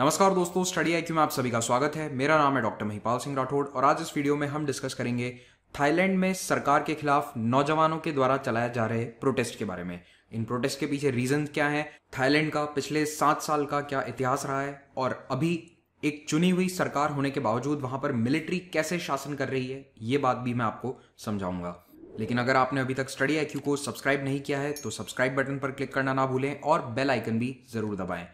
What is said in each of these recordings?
नमस्कार दोस्तों स्टडी आई में आप सभी का स्वागत है मेरा नाम है डॉक्टर महिपाल सिंह राठौड़ और आज इस वीडियो में हम डिस्कस करेंगे थाईलैंड में सरकार के खिलाफ नौजवानों के द्वारा चलाए जा रहे प्रोटेस्ट के बारे में इन प्रोटेस्ट के पीछे रीजन क्या है थाईलैंड का पिछले सात साल का क्या इतिहास रहा है और अभी एक चुनी हुई सरकार होने के बावजूद वहां पर मिलिट्री कैसे शासन कर रही है ये बात भी मैं आपको समझाऊंगा लेकिन अगर आपने अभी तक स्टडी आई को सब्सक्राइब नहीं किया है तो सब्सक्राइब बटन पर क्लिक करना ना भूलें और बेल आइकन भी जरूर दबाएं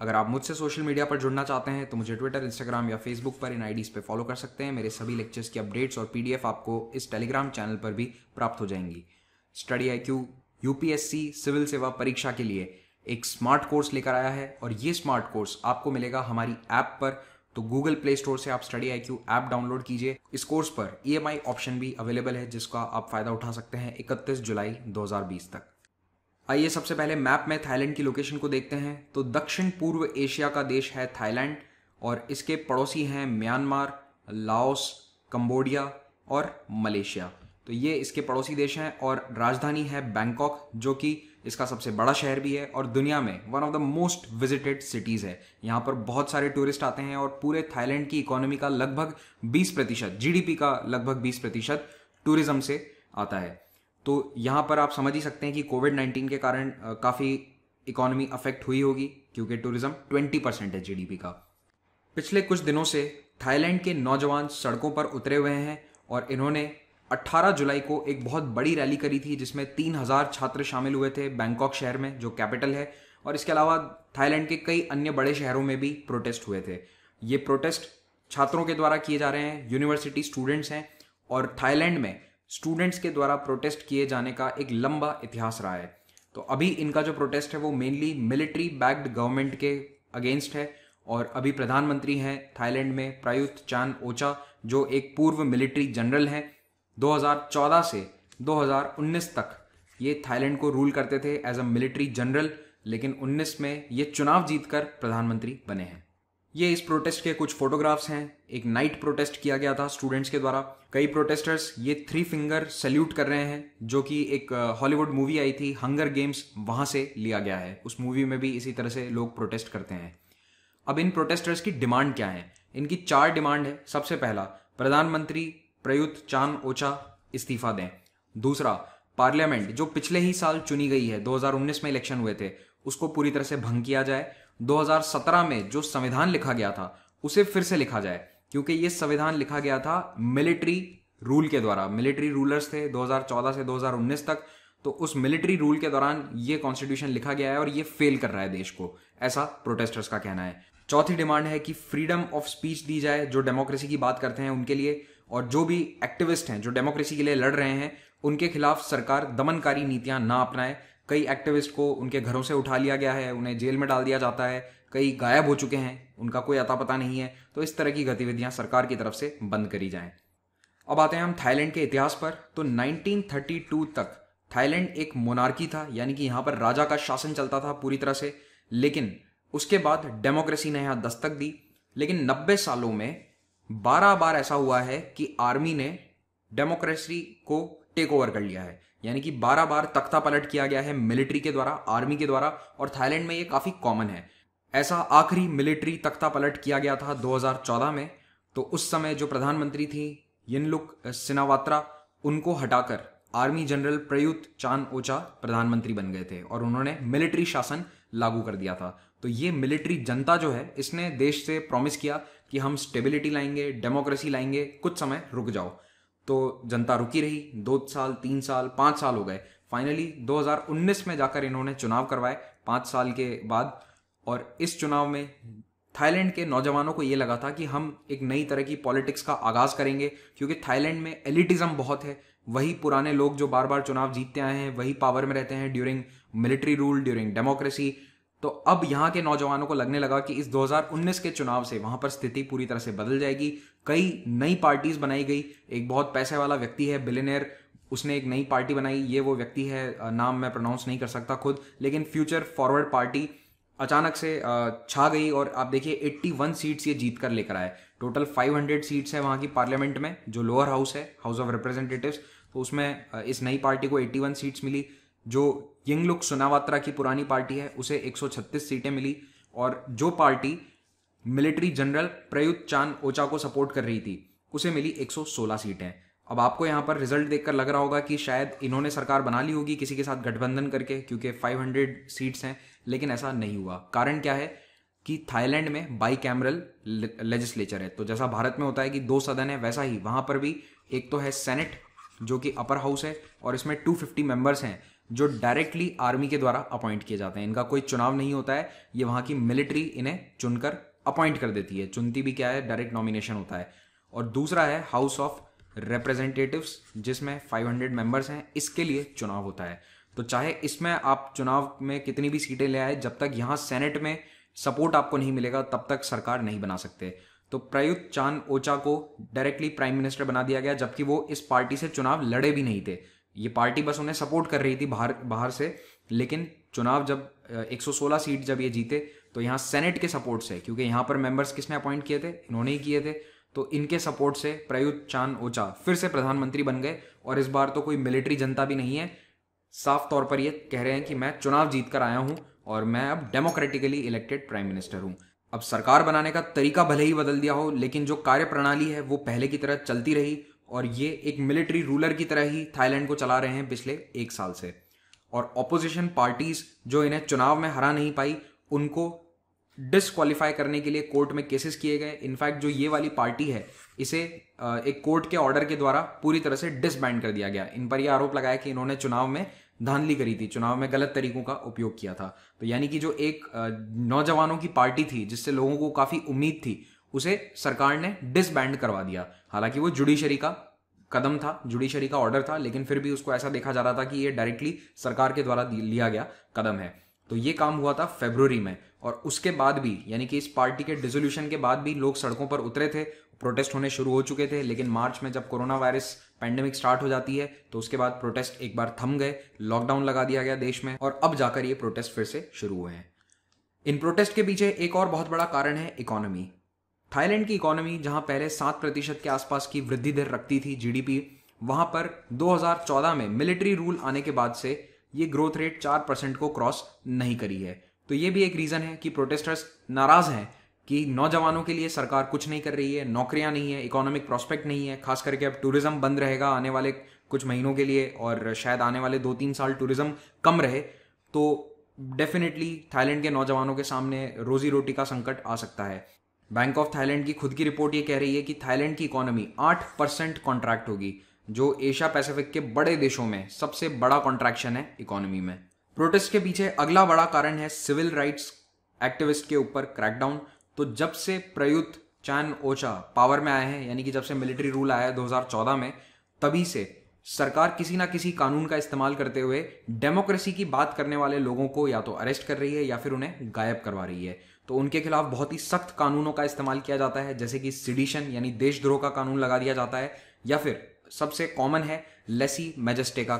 अगर आप मुझसे सोशल मीडिया पर जुड़ना चाहते हैं तो मुझे ट्विटर इंस्टाग्राम या फेसबुक पर इन आईडीज़ पे फॉलो कर सकते हैं मेरे सभी लेक्चर्स की अपडेट्स और पीडीएफ आपको इस टेलीग्राम चैनल पर भी प्राप्त हो जाएंगी study I Q UPSC civil सेवा परीक्षा के लिए एक स्मार्ट कोर्स लेकर आया है और ये स्मार्ट कोर्स आपको मिलेगा हमारी ऐप पर तो गूगल प्ले स्टोर से आप study I Q app download कीजिए इस कोर्स पर ई e ऑप्शन भी अवेलेबल है जिसका आप फायदा उठा सकते हैं इकतीस जुलाई दो तक आइए सबसे पहले मैप में थाईलैंड की लोकेशन को देखते हैं तो दक्षिण पूर्व एशिया का देश है थाईलैंड और इसके पड़ोसी हैं म्यांमार लाओस कंबोडिया और मलेशिया तो ये इसके पड़ोसी देश हैं और राजधानी है बैंकॉक जो कि इसका सबसे बड़ा शहर भी है और दुनिया में one of the most visited cities है यहाँ पर बहुत सारे टूरिस्ट आते हैं और पूरे थाईलैंड की इकोनॉमी का लगभग 20 प्रतिशत जी का लगभग 20 प्रतिशत टूरिज्म से आता है तो यहाँ पर आप समझ ही सकते हैं कि कोविड नाइन्टीन के कारण काफ़ी इकोनॉमी अफेक्ट हुई होगी क्योंकि टूरिज्म ट्वेंटी परसेंट है जीडीपी का पिछले कुछ दिनों से थाईलैंड के नौजवान सड़कों पर उतरे हुए हैं और इन्होंने 18 जुलाई को एक बहुत बड़ी रैली करी थी जिसमें हजार छात्र शामिल हुए थे बैंकॉक शहर में जो कैपिटल है और इसके अलावा थाईलैंड के कई अन्य बड़े शहरों में भी प्रोटेस्ट हुए थे ये प्रोटेस्ट छात्रों के द्वारा किए जा रहे हैं यूनिवर्सिटी स्टूडेंट्स हैं और थाईलैंड में स्टूडेंट्स के द्वारा प्रोटेस्ट किए जाने का एक लंबा इतिहास रहा है तो अभी इनका जो प्रोटेस्ट है वो मेनली मिलिट्री बैक्ड गवर्नमेंट के अगेंस्ट है और अभी प्रधानमंत्री हैं थाईलैंड में प्रायुत चान ओचा जो एक पूर्व मिलिट्री जनरल हैं 2014 से 2019 तक ये थाईलैंड को रूल करते थे एज अ मिलिट्री जनरल लेकिन 19 में ये चुनाव जीतकर प्रधानमंत्री बने हैं ये इस प्रोटेस्ट के कुछ फोटोग्राफ्स हैं एक नाइट प्रोटेस्ट किया गया था स्टूडेंट्स के द्वारा कई प्रोटेस्टर्स ये थ्री फिंगर सैल्यूट कर रहे हैं जो कि एक हॉलीवुड मूवी आई थी हंगर गेम्स वहां से लिया गया है उस मूवी में भी इसी तरह से लोग प्रोटेस्ट करते हैं अब इन प्रोटेस्टर्स की डिमांड क्या है इनकी चार डिमांड है सबसे पहला प्रधानमंत्री प्रयुत चांद ओचा इस्तीफा दें दूसरा पार्लियामेंट जो पिछले ही साल चुनी गई है 2019 में इलेक्शन हुए थे उसको पूरी तरह से भंग किया जाए 2017 में जो संविधान लिखा गया था उसे फिर से लिखा जाए क्योंकि ये संविधान लिखा गया था मिलिट्री रूल के द्वारा मिलिट्री रूलर्स थे 2014 से 2019 तक तो उस मिलिट्री रूल के दौरान ये कॉन्स्टिट्यूशन लिखा गया है और ये फेल कर रहा है देश को ऐसा प्रोटेस्टर्स का कहना है चौथी डिमांड है कि फ्रीडम ऑफ स्पीच दी जाए जो डेमोक्रेसी की बात करते हैं उनके लिए और जो भी एक्टिविस्ट हैं जो डेमोक्रेसी के लिए लड़ रहे हैं उनके खिलाफ सरकार दमनकारी नीतियां ना अपनाए कई एक्टिविस्ट को उनके घरों से उठा लिया गया है उन्हें जेल में डाल दिया जाता है कई गायब हो चुके हैं उनका कोई अता पता नहीं है तो इस तरह की गतिविधियां सरकार की तरफ से बंद करी जाएं अब आते हैं हम थाईलैंड के इतिहास पर तो 1932 तक थाईलैंड एक मोनार्की था यानी कि यहां पर राजा का शासन चलता था पूरी तरह से लेकिन उसके बाद डेमोक्रेसी ने यहां दस्तक दी लेकिन 90 सालों में 12 बार ऐसा हुआ है कि आर्मी ने डेमोक्रेसी को टेक ओवर कर लिया है यानी कि बारह बार तख्ता पलट किया गया है मिलिट्री के द्वारा आर्मी के द्वारा और थाईलैंड में ये काफ़ी कॉमन है ऐसा आखिरी मिलिट्री तख्ता पलट किया गया था 2014 में तो उस समय जो प्रधानमंत्री थी यिनलुक सिनावात्रा उनको हटाकर army general Prayut Chan Ocha प्रधानमंत्री बन गए थे और उन्होंने मिलिट्री शासन लागू कर दिया था तो ये मिलिट्री जनता जो है इसने देश से प्रॉमिस किया कि हम स्टेबिलिटी लाएंगे डेमोक्रेसी लाएंगे कुछ समय रुक जाओ तो जनता रुकी रही दो साल तीन साल पाँच साल हो गए फाइनली 2019 में जाकर इन्होंने चुनाव करवाए पांच साल के बाद और इस चुनाव में थाईलैंड के नौजवानों को ये लगा था कि हम एक नई तरह की पॉलिटिक्स का आगाज़ करेंगे क्योंकि थाईलैंड में एलिटिज्म बहुत है वही पुराने लोग जो बार बार चुनाव जीतते आए हैं वही पावर में रहते हैं during military rule during democracy तो अब यहाँ के नौजवानों को लगने लगा कि इस 2019 के चुनाव से वहाँ पर स्थिति पूरी तरह से बदल जाएगी कई नई पार्टीज बनाई गई एक बहुत पैसे वाला व्यक्ति है बिलेनियर उसने एक नई पार्टी बनाई ये वो व्यक्ति है नाम मैं प्रोनाउंस नहीं कर सकता खुद लेकिन फ्यूचर फॉरवर्ड पार्टी अचानक से छा गई और आप देखिए 81 सीट्स ये जीत कर लेकर आए टोटल 500 सीट्स है वहाँ की पार्लियामेंट में जो लोअर हाउस है हाउस ऑफ रिप्रेजेंटेटिव्स तो उसमें इस नई पार्टी को 81 सीट्स मिली जो यंग लुक सुनावात्रा की पुरानी पार्टी है उसे 136 सीटें मिली और जो party military general Prayut Chan Ocha को सपोर्ट कर रही थी उसे मिली 116 सीटें अब आपको यहाँ पर रिजल्ट देखकर लग रहा होगा कि शायद इन्होंने सरकार बना ली होगी किसी के साथ गठबंधन करके क्योंकि 500 सीट्स हैं लेकिन ऐसा नहीं हुआ कारण क्या है कि थाईलैंड में बाई कैमरल लेजिस्लेचर है तो जैसा भारत में होता है कि दो सदन है वैसा ही वहां पर भी एक तो है सेनेट जो कि अपर हाउस है और इसमें 250 मेंबर्स हैं जो डायरेक्टली आर्मी के द्वारा अपॉइंट किए जाते हैं इनका कोई चुनाव नहीं होता है ये वहाँ की मिलिट्री इन्हें चुनकर अपॉइंट कर देती है चुनती भी क्या है डायरेक्ट नॉमिनेशन होता है और दूसरा है हाउस ऑफ रिप्रेजेंटेटिव्स जिसमें 500 मेंबर्स हैं इसके लिए चुनाव होता है तो चाहे इसमें आप चुनाव में कितनी भी सीटें ले आए जब तक यहाँ सेनेट में सपोर्ट आपको नहीं मिलेगा तब तक सरकार नहीं बना सकते तो प्रयुत चांद ओचा को डायरेक्टली प्राइम मिनिस्टर बना दिया गया जबकि वो इस पार्टी से चुनाव लड़े भी नहीं थे ये पार्टी बस उन्हें सपोर्ट कर रही थी बाहर बाहर से लेकिन चुनाव जब 116 सीट जब ये जीते तो यहाँ सेनेट के सपोर्ट से क्योंकि यहाँ पर मेंबर्स किसने अपॉइंट किए थे इन्होंने ही किए थे तो इनके सपोर्ट से प्रयुत चांद ओचा फिर से प्रधानमंत्री बन गए और इस बार तो कोई मिलिट्री जनता भी नहीं है साफ तौर पर ये कह रहे हैं कि मैं चुनाव जीत कर आया हूँ और मैं अब डेमोक्रेटिकली इलेक्टेड प्राइम मिनिस्टर हूँ अब सरकार बनाने का तरीका भले ही बदल दिया हो लेकिन जो कार्य प्रणाली है वो पहले की तरह चलती रही और ये एक मिलिट्री रूलर की तरह ही थाईलैंड को चला रहे हैं पिछले एक साल से और ऑपोजिशन पार्टीज जो इन्हें चुनाव में हरा नहीं पाई उनको डिसक्वालीफाई करने के लिए कोर्ट में केसेस किए गए इनफैक्ट जो ये वाली पार्टी है इसे एक कोर्ट के ऑर्डर के द्वारा पूरी तरह से डिसबैंड कर दिया गया इन पर यह आरोप लगाया कि इन्होंने चुनाव में धांधली करी थी चुनाव में गलत तरीकों का उपयोग किया था तो यानी कि जो एक नौजवानों की पार्टी थी जिससे लोगों को काफी उम्मीद थी उसे सरकार ने डिसबैंड करवा दिया हालांकि वो जुडिशरी का कदम था जुडिशरी का ऑर्डर था लेकिन फिर भी उसको ऐसा देखा जा रहा था कि ये डायरेक्टली सरकार के द्वारा लिया गया कदम है तो ये काम हुआ था फेब्रुवरी में और उसके बाद भी यानी कि इस पार्टी के डिसोल्यूशन के बाद भी लोग सड़कों पर उतरे थे प्रोटेस्ट होने शुरू हो चुके थे लेकिन मार्च में जब कोरोना वायरस पैंडेमिक स्टार्ट हो जाती है तो उसके बाद प्रोटेस्ट एक बार थम गए लॉकडाउन लगा दिया गया देश में और अब जाकर ये प्रोटेस्ट फिर से शुरू हुए हैं इन प्रोटेस्ट के पीछे एक और बहुत बड़ा कारण है इकोनॉमी थाईलैंड की इकोनॉमी जहां पहले सात प्रतिशत के आसपास की वृद्धि दर रखती थी जीडीपी वहां पर 2014 में मिलिट्री रूल आने के बाद से ये ग्रोथ रेट चार परसेंट को क्रॉस नहीं करी है तो ये भी एक रीज़न है कि प्रोटेस्टर्स नाराज़ हैं कि नौजवानों के लिए सरकार कुछ नहीं कर रही है नौकरियां नहीं है इकोनॉमिक प्रॉस्पेक्ट नहीं है खास करके अब टूरिज्म बंद रहेगा आने वाले कुछ महीनों के लिए और शायद आने वाले दो तीन साल टूरिज्म कम रहे तो डेफिनेटली थाईलैंड के नौजवानों के सामने रोजी रोटी का संकट आ सकता है बैंक ऑफ थाईलैंड की खुद की रिपोर्ट ये कह रही है कि थाईलैंड की इकोनॉमी आठ परसेंट कॉन्ट्रैक्ट होगी जो एशिया पैसिफिक के बड़े देशों में सबसे बड़ा कॉन्ट्रैक्शन है इकोनॉमी में प्रोटेस्ट के पीछे अगला बड़ा कारण है सिविल राइट्स एक्टिविस्ट के ऊपर क्रैकडाउन तो जब से प्रयुक्त चैन ओचा पावर में आए हैं यानी कि जब से मिलिट्री रूल आया है 2014 में तभी से सरकार किसी ना किसी कानून का इस्तेमाल करते हुए डेमोक्रेसी की बात करने वाले लोगों को या तो अरेस्ट कर रही है या फिर उन्हें गायब करवा रही है तो उनके खिलाफ बहुत ही सख्त कानूनों का इस्तेमाल किया जाता है जैसे कि सिडिशन यानी देशद्रोह का कानून लगा दिया जाता है या फिर सबसे कॉमन है लेसी मैजेस्टे का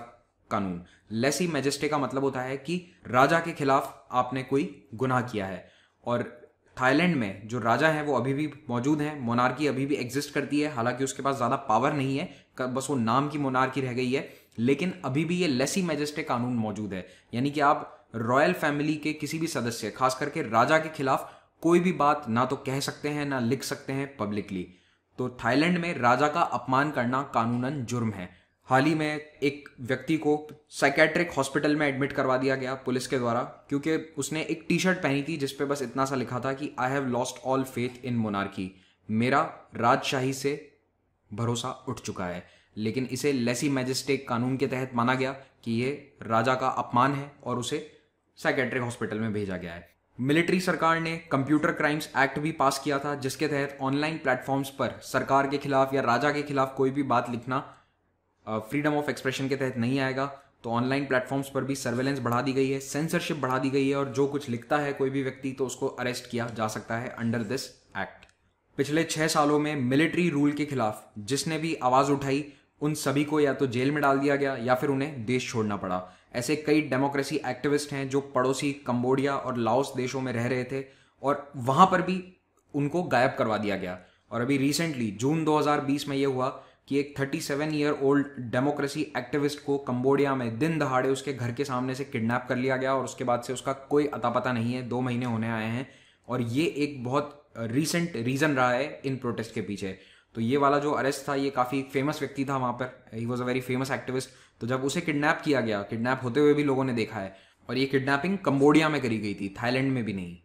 कानून लेसी मैजेस्टे का मतलब होता है कि राजा के खिलाफ आपने कोई गुनाह किया है और थाईलैंड में जो राजा हैं वो अभी भी मौजूद हैं मोनार्की अभी भी एग्जिस्ट करती है हालांकि उसके पास ज़्यादा पावर नहीं है बस वो नाम की मोनार्की रह गई है लेकिन अभी भी ये लेसी मैजेस्टे कानून मौजूद है यानी कि आप रॉयल फैमिली के किसी भी सदस्य खास करके राजा के खिलाफ कोई भी बात ना तो कह सकते हैं ना लिख सकते हैं पब्लिकली तो थाईलैंड में राजा का अपमान करना कानूनन जुर्म है हाल ही में एक व्यक्ति को साइकेट्रिक हॉस्पिटल में एडमिट करवा दिया गया पुलिस के द्वारा क्योंकि उसने एक टी शर्ट पहनी थी जिसपे बस इतना सा लिखा था कि I have lost all faith in monarchy मेरा राजशाही से भरोसा उठ चुका है लेकिन इसे लेसी मैजिस्टिक कानून के तहत माना गया कि ये राजा का अपमान है और उसे साइकेट्रिक हॉस्पिटल में भेजा गया है मिलिट्री सरकार ने कंप्यूटर क्राइम्स एक्ट भी पास किया था जिसके तहत ऑनलाइन प्लेटफॉर्म्स पर सरकार के खिलाफ या राजा के खिलाफ कोई भी बात लिखना फ्रीडम ऑफ एक्सप्रेशन के तहत नहीं आएगा तो ऑनलाइन प्लेटफॉर्म्स पर भी सर्वेलेंस बढ़ा दी गई है सेंसरशिप बढ़ा दी गई है और जो कुछ लिखता है कोई भी व्यक्ति तो उसको अरेस्ट किया जा सकता है अंडर दिस एक्ट पिछले छह सालों में मिलिट्री रूल के खिलाफ जिसने भी आवाज़ उठाई उन सभी को या तो जेल में डाल दिया गया या फिर उन्हें देश छोड़ना पड़ा ऐसे कई डेमोक्रेसी एक्टिविस्ट हैं जो पड़ोसी कंबोडिया और लाओस देशों में रह रहे थे और वहां पर भी उनको गायब करवा दिया गया और अभी रिसेंटली जून 2020 में यह हुआ कि एक 37 ईयर ओल्ड डेमोक्रेसी एक्टिविस्ट को कंबोडिया में दिन दहाड़े उसके घर के सामने से किडनैप कर लिया गया और उसके बाद से उसका कोई अता पता नहीं है दो महीने होने आए हैं और ये एक बहुत रिसेंट रीज़न रहा है इन प्रोटेस्ट के पीछे तो ये वाला जो अरेस्ट था ये काफ़ी फेमस व्यक्ति था वहाँ पर he was a very famous activist तो जब उसे किडनैप किया गया किडनैप होते हुए भी लोगों ने देखा है और ये किडनैपिंग कम्बोडिया में करी गई थी थाईलैंड में भी नहीं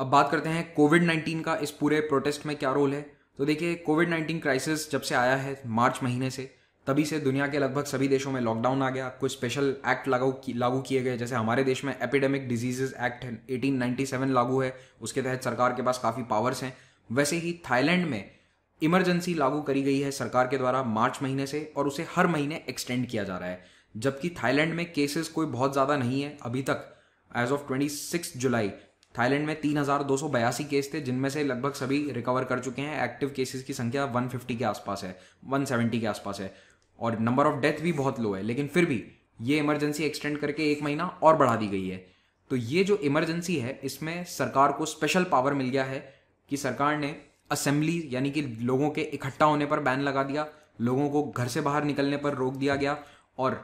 अब बात करते हैं कोविड नाइन्टीन का इस पूरे प्रोटेस्ट में क्या रोल है तो देखिए कोविड नाइन्टीन क्राइसिस जब से आया है मार्च महीने से तभी से दुनिया के लगभग सभी देशों में लॉकडाउन आ गया कुछ स्पेशल एक्ट लागू लागू किए गए जैसे हमारे देश में एपिडेमिक डिजीजेज एक्ट एटीन लागू है उसके तहत सरकार के पास काफ़ी पावर्स हैं वैसे ही थाईलैंड में इमरजेंसी लागू करी गई है सरकार के द्वारा मार्च महीने से और उसे हर महीने एक्सटेंड किया जा रहा है जबकि थाईलैंड में केसेस कोई बहुत ज़्यादा नहीं है अभी तक as of twenty six July Thailand में तीन हज़ार दो सौ बयासी केस थे जिनमें से लगभग सभी रिकवर कर चुके हैं एक्टिव केसेस की संख्या वन फिफ्टी के आसपास है वन सेवेंटी के आसपास है और नंबर ऑफ डेथ भी बहुत लो है लेकिन फिर भी ये इमरजेंसी एक्सटेंड करके एक महीना और बढ़ा दी गई है तो ये जो इमरजेंसी है इसमें सरकार को स्पेशल पावर मिल गया है कि सरकार ने असेंबली यानी कि लोगों के इकट्ठा होने पर बैन लगा दिया लोगों को घर से बाहर निकलने पर रोक दिया गया और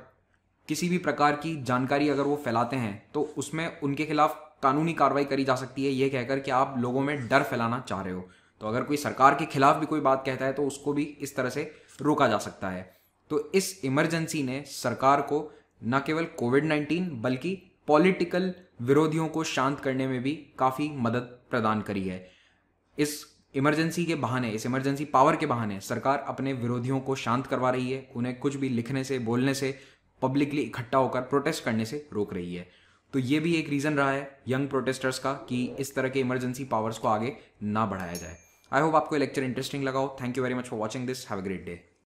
किसी भी प्रकार की जानकारी अगर वो फैलाते हैं तो उसमें उनके खिलाफ कानूनी कार्रवाई करी जा सकती है ये कहकर कि आप लोगों में डर फैलाना चाह रहे हो तो अगर कोई सरकार के खिलाफ भी कोई बात कहता है तो उसको भी इस तरह से रोका जा सकता है तो इस इमरजेंसी ने सरकार को न केवल कोविड नाइन्टीन बल्कि पॉलिटिकल विरोधियों को शांत करने में भी काफ़ी मदद प्रदान करी है इस इमरजेंसी के बहाने इस इमरजेंसी पावर के बहाने सरकार अपने विरोधियों को शांत करवा रही है उन्हें कुछ भी लिखने से बोलने से पब्लिकली इकट्ठा होकर प्रोटेस्ट करने से रोक रही है तो ये भी एक रीज़न रहा है यंग प्रोटेस्टर्स का कि इस तरह के इमरजेंसी पावर्स को आगे ना बढ़ाया जाए आई होप आपको लेक्चर इंटरेस्टिंग लगाओ thank you very much for watching this have a great day